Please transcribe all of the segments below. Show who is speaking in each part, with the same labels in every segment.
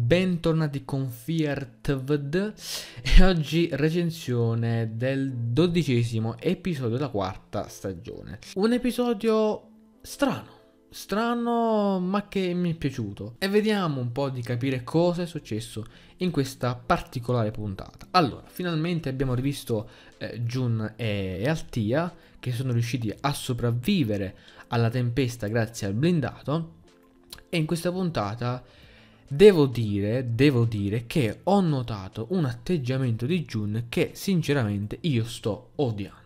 Speaker 1: Bentornati con FiarTVD e oggi recensione del dodicesimo episodio della quarta stagione. Un episodio strano, strano ma che mi è piaciuto e vediamo un po' di capire cosa è successo in questa particolare puntata. Allora, finalmente abbiamo rivisto eh, Jun e Altia che sono riusciti a sopravvivere alla tempesta grazie al blindato e in questa puntata Devo dire, devo dire che ho notato un atteggiamento di Jun che sinceramente io sto odiando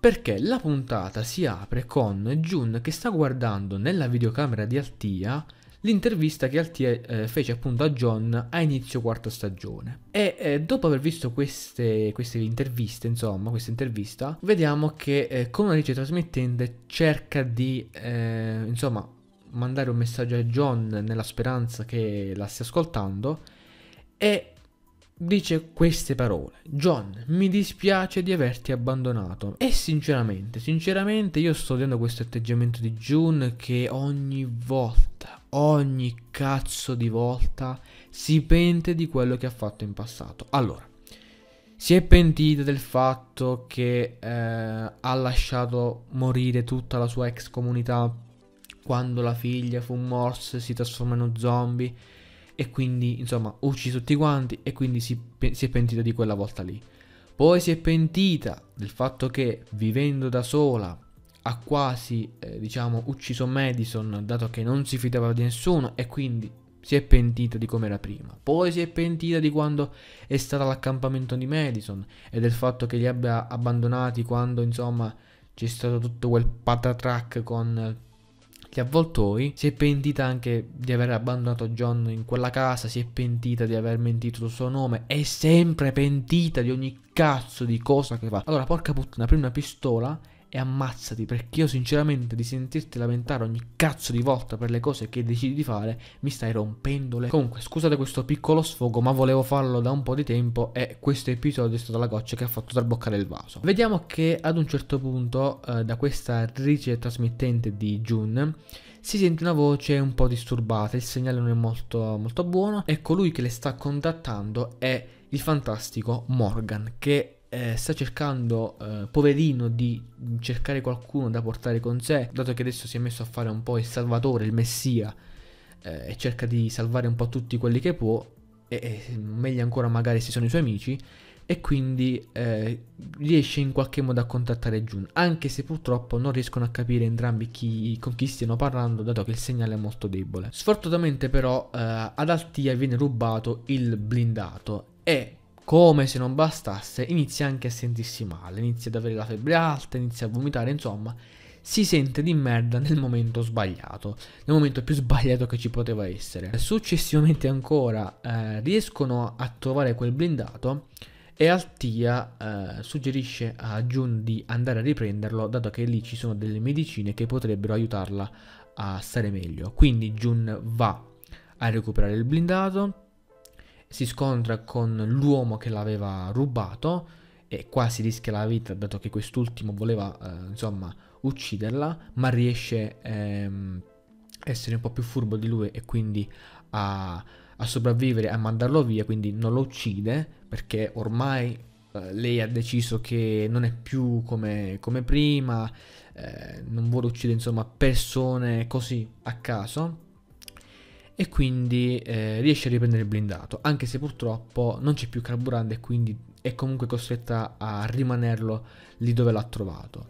Speaker 1: perché la puntata si apre con Jun che sta guardando nella videocamera di Altia l'intervista che Altia eh, fece appunto a John a inizio quarta stagione. E eh, dopo aver visto queste, queste, interviste, insomma, questa intervista, vediamo che eh, con una legge trasmettente cerca di, eh, insomma, mandare un messaggio a John nella speranza che la stia ascoltando e dice queste parole. John, mi dispiace di averti abbandonato. E sinceramente, sinceramente io sto vedendo questo atteggiamento di June che ogni volta, ogni cazzo di volta si pente di quello che ha fatto in passato. Allora, si è pentita del fatto che eh, ha lasciato morire tutta la sua ex comunità quando la figlia fu morsa si trasforma in un zombie e quindi insomma uccise tutti quanti e quindi si, si, è pentita di quella volta lì. Poi si è pentita del fatto che vivendo da sola ha quasi eh, diciamo ucciso Madison dato che non si fidava di nessuno e quindi si è pentita di come era prima. Poi si è pentita di quando è stata all'accampamento di Madison e del fatto che li abbia abbandonati quando insomma c'è stato tutto quel patatrack con gli avvoltoi, si è pentita anche di aver abbandonato John in quella casa, si è pentita di aver mentito il suo nome, è sempre pentita di ogni cazzo di cosa che fa. Allora, porca puttana, prende una pistola e ammazzati perché io sinceramente di sentirti lamentare ogni cazzo di volta per le cose che decidi di fare mi stai rompendole. Comunque scusate questo piccolo sfogo ma volevo farlo da un po' di tempo e questo episodio è stata la goccia che ha fatto traboccare il vaso. Vediamo che ad un certo punto eh, da questa rigida trasmittente di June si sente una voce un po' disturbata, il segnale non è molto, molto buono e colui che le sta contattando è il fantastico Morgan che eh, sta cercando, eh, poverino, di cercare qualcuno da portare con sé, dato che adesso si è messo a fare un po' il salvatore, il messia, eh, e cerca di salvare un po' tutti quelli che può, e, e meglio ancora magari se sono i suoi amici, e quindi eh, riesce in qualche modo a contattare Jun, anche se purtroppo non riescono a capire entrambi chi, con chi stiano parlando, dato che il segnale è molto debole. Sfortunatamente però eh, ad Altia viene rubato il blindato e come se non bastasse, inizia anche a sentirsi male, inizia ad avere la febbre alta, inizia a vomitare, insomma, si sente di merda nel momento sbagliato, nel momento più sbagliato che ci poteva essere. Successivamente ancora eh, riescono a trovare quel blindato e Altia eh, suggerisce a June di andare a riprenderlo dato che lì ci sono delle medicine che potrebbero aiutarla a stare meglio. Quindi June va a recuperare il blindato si scontra con l'uomo che l'aveva rubato e quasi rischia la vita dato che quest'ultimo voleva eh, insomma ucciderla ma riesce ehm, a ehm, essere un po' più furbo di lui e quindi a, a sopravvivere a mandarlo via quindi non lo uccide perché ormai eh, lei ha deciso che non è più come, come prima eh, non vuole uccidere insomma persone così a caso e quindi eh, riesce a riprendere il blindato, anche se purtroppo non c'è più carburante e quindi è comunque costretta a rimanerlo lì dove l'ha trovato.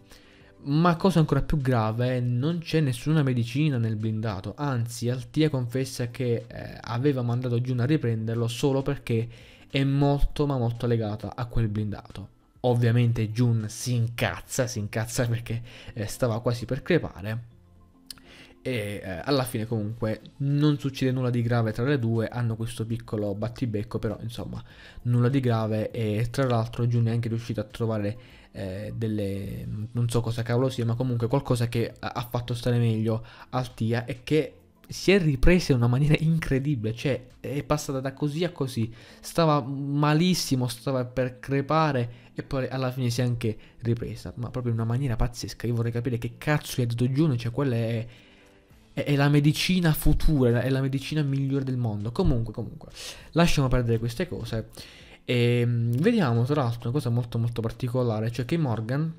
Speaker 1: Ma cosa ancora più grave, non c'è nessuna medicina nel blindato, anzi Altia confessa che eh, aveva mandato Jun a riprenderlo solo perché è molto ma molto legata a quel blindato. Ovviamente Jun si incazza, si incazza perché eh, stava quasi per crepare e eh, alla fine comunque non succede nulla di grave tra le due, hanno questo piccolo battibecco, però insomma nulla di grave e tra l'altro Jun è anche riuscito a trovare eh, delle... non so cosa cavolo sia, ma comunque qualcosa che ha fatto stare meglio Altia e che si è ripresa in una maniera incredibile, cioè è passata da così a così, stava malissimo, stava per crepare e poi alla fine si è anche ripresa, ma proprio in una maniera pazzesca, io vorrei capire che cazzo gli ha detto June, cioè quella è è, è la medicina futura, è la medicina migliore del mondo. Comunque, comunque, lasciamo perdere queste cose. E ehm, vediamo tra l'altro una cosa molto molto particolare, cioè che Morgan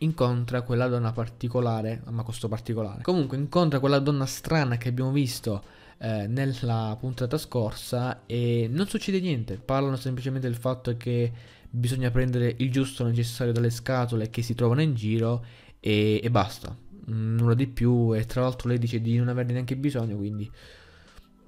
Speaker 1: incontra quella donna particolare, ma questo particolare. Comunque incontra quella donna strana che abbiamo visto eh, nella puntata scorsa e non succede niente, parlano semplicemente del fatto che bisogna prendere il giusto necessario dalle scatole che si trovano in giro e, e basta. Mm, nulla di più e tra l'altro lei dice di non averne neanche bisogno, quindi...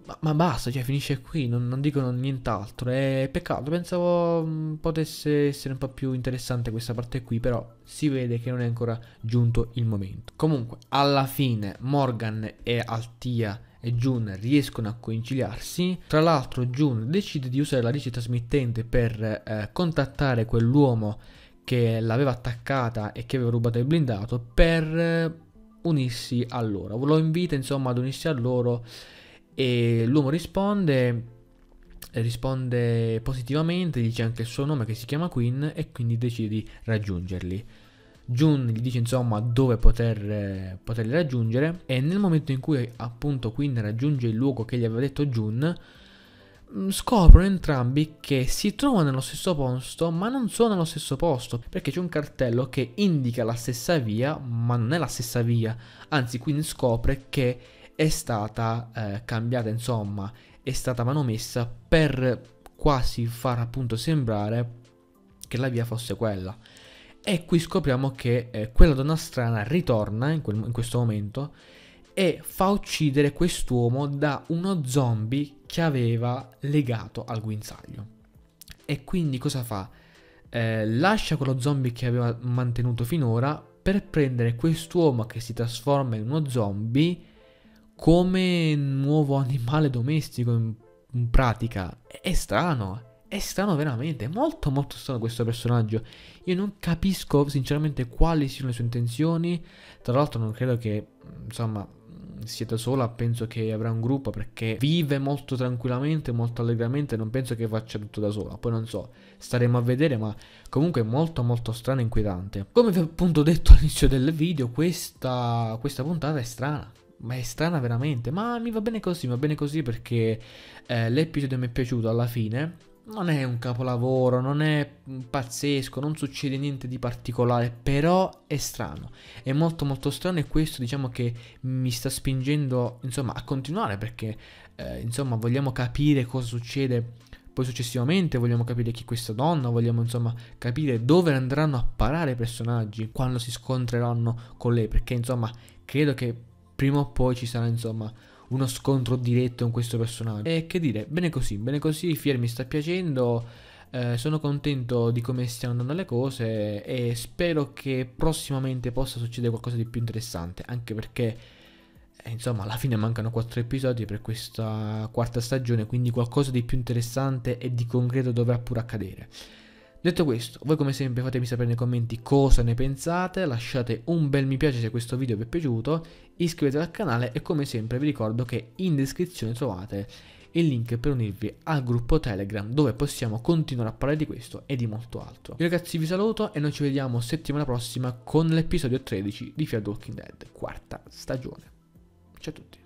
Speaker 1: Ma, ma basta, cioè finisce qui, non, non dicono nient'altro, è peccato, pensavo mm, potesse essere un po' più interessante questa parte qui, però si vede che non è ancora giunto il momento. Comunque, alla fine Morgan e Altia e June riescono a conciliarsi. Tra l'altro June decide di usare la ricetta smittente per eh, contattare quell'uomo che l'aveva attaccata e che aveva rubato il blindato per eh, unirsi a loro. Lo invita insomma ad unirsi a loro e l'uomo risponde risponde positivamente, dice anche il suo nome che si chiama Queen e quindi decide di raggiungerli. Jun gli dice insomma dove poter, eh, poterli raggiungere e nel momento in cui appunto Queen raggiunge il luogo che gli aveva detto Jun, Mm, scoprono entrambi che si trovano nello stesso posto ma non sono nello stesso posto perché c'è un cartello che indica la stessa via ma non è la stessa via anzi quindi scopre che è stata eh, cambiata insomma è stata manomessa per quasi far appunto sembrare che la via fosse quella e qui scopriamo che eh, quella donna strana ritorna in, quel, in questo momento e fa uccidere quest'uomo da uno zombie che aveva legato al guinzaglio. E quindi cosa fa? Eh, lascia quello zombie che aveva mantenuto finora per prendere quest'uomo che si trasforma in uno zombie come nuovo animale domestico in, in pratica. È strano, è strano veramente, molto molto strano questo personaggio. Io non capisco sinceramente quali siano le sue intenzioni, tra l'altro non credo che, insomma, siete sola, penso che avrà un gruppo perché vive molto tranquillamente, molto allegramente, non penso che faccia tutto da sola. Poi non so, staremo a vedere, ma comunque è molto molto strano e inquietante. Come vi ho appunto detto all'inizio del video, questa, questa puntata è strana ma è strana veramente. Ma mi va bene così, mi va bene così perché eh, l'episodio mi è piaciuto alla fine non è un capolavoro, non è pazzesco, non succede niente di particolare, però è strano, è molto molto strano e questo diciamo che mi sta spingendo insomma a continuare perché eh, insomma vogliamo capire cosa succede poi successivamente vogliamo capire chi è questa donna, vogliamo insomma capire dove andranno a parare i personaggi quando si scontreranno con lei, perché insomma credo che prima o poi ci sarà insomma uno scontro diretto con questo personaggio. E che dire, bene così, bene così, Fier mi sta piacendo. Eh, sono contento di come stiano andando le cose e spero che prossimamente possa succedere qualcosa di più interessante, anche perché eh, insomma alla fine mancano 4 episodi per questa quarta stagione, quindi qualcosa di più interessante e di concreto dovrà pure accadere. Detto questo, voi come sempre fatemi sapere nei commenti cosa ne pensate, lasciate un bel mi piace se questo video vi è piaciuto, iscrivetevi al canale e come sempre vi ricordo che in descrizione trovate il link per unirvi al gruppo Telegram dove possiamo continuare a parlare di questo e di molto altro. Io ragazzi vi saluto e noi ci vediamo settimana prossima con l'episodio 13 di Fear Walking Dead, quarta stagione. Ciao a tutti.